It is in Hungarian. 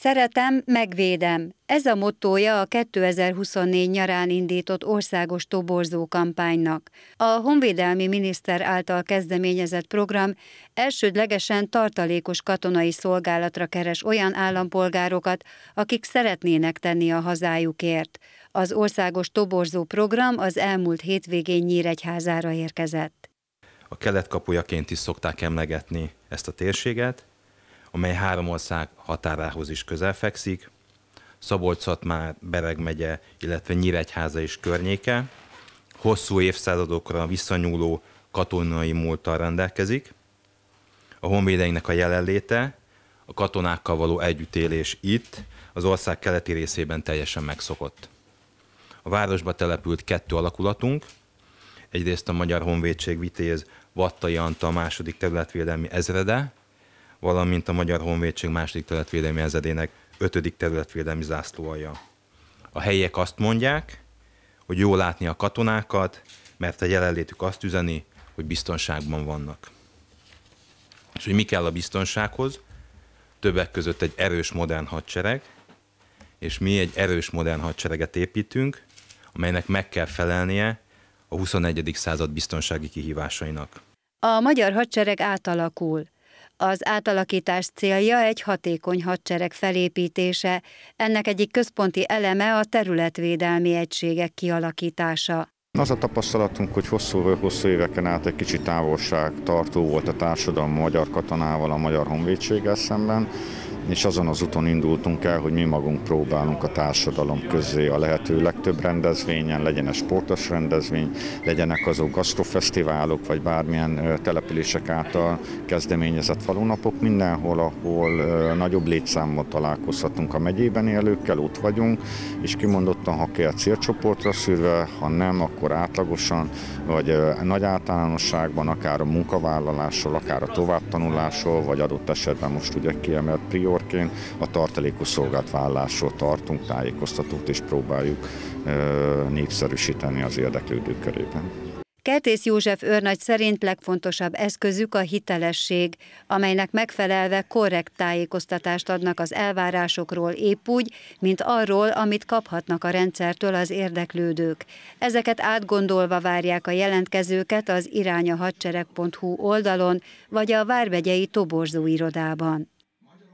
Szeretem, megvédem. Ez a mottója a 2024 nyarán indított országos toborzó kampánynak. A honvédelmi miniszter által kezdeményezett program elsődlegesen tartalékos katonai szolgálatra keres olyan állampolgárokat, akik szeretnének tenni a hazájukért. Az országos toborzó program az elmúlt hétvégén Nyíregyházára érkezett. A keletkapujaként is szokták emlegetni ezt a térséget, amely három ország határához is közel fekszik, szabolcs már Bereg megye, illetve Nyíregyháza is környéke, hosszú évszázadokra visszanyúló katonai múlttal rendelkezik, a honvédeinknek a jelenléte, a katonákkal való együttélés itt, az ország keleti részében teljesen megszokott. A városba települt kettő alakulatunk, egyrészt a Magyar Honvédség Vitéz Vattai Anta II. második területvédelmi ezrede, valamint a Magyar Honvédség második területvédelmi ezredének ötödik területvédelmi zászlóalja. A helyiek azt mondják, hogy jó látni a katonákat, mert a jelenlétük azt üzeni, hogy biztonságban vannak. És hogy mi kell a biztonsághoz? Többek között egy erős modern hadsereg, és mi egy erős modern hadsereget építünk, amelynek meg kell felelnie a 21. század biztonsági kihívásainak. A magyar hadsereg átalakul. Az átalakítás célja egy hatékony hadsereg felépítése, ennek egyik központi eleme a területvédelmi egységek kialakítása. Az a tapasztalatunk, hogy hosszú hosszú éveken át egy kicsit távolság tartó volt a társadalom magyar katonával, a magyar honvédséggel szemben, és azon az úton indultunk el, hogy mi magunk próbálunk a társadalom közé a lehető legtöbb rendezvényen, legyen -e sportos rendezvény, legyenek azok gasztrofesztiválok, vagy bármilyen települések által kezdeményezett falunapok, mindenhol, ahol nagyobb létszámmal találkozhatunk a megyében élőkkel, ott vagyunk, és kimondottan, ha kell célcsoportra szűrve, ha nem, akkor átlagosan, vagy nagy általánosságban, akár a munkavállalásról, akár a továbbtanulásról, vagy adott esetben most ugye kiemelt prior sorként a tartalékos szolgáltvállásról tartunk tájékoztatót és próbáljuk népszerűsíteni az érdeklődők körében. Kertész József őrnagy szerint legfontosabb eszközük a hitelesség, amelynek megfelelve korrekt tájékoztatást adnak az elvárásokról épp úgy, mint arról, amit kaphatnak a rendszertől az érdeklődők. Ezeket átgondolva várják a jelentkezőket az irányahadsereg.hu oldalon, vagy a Várbegyei Toborzó irodában.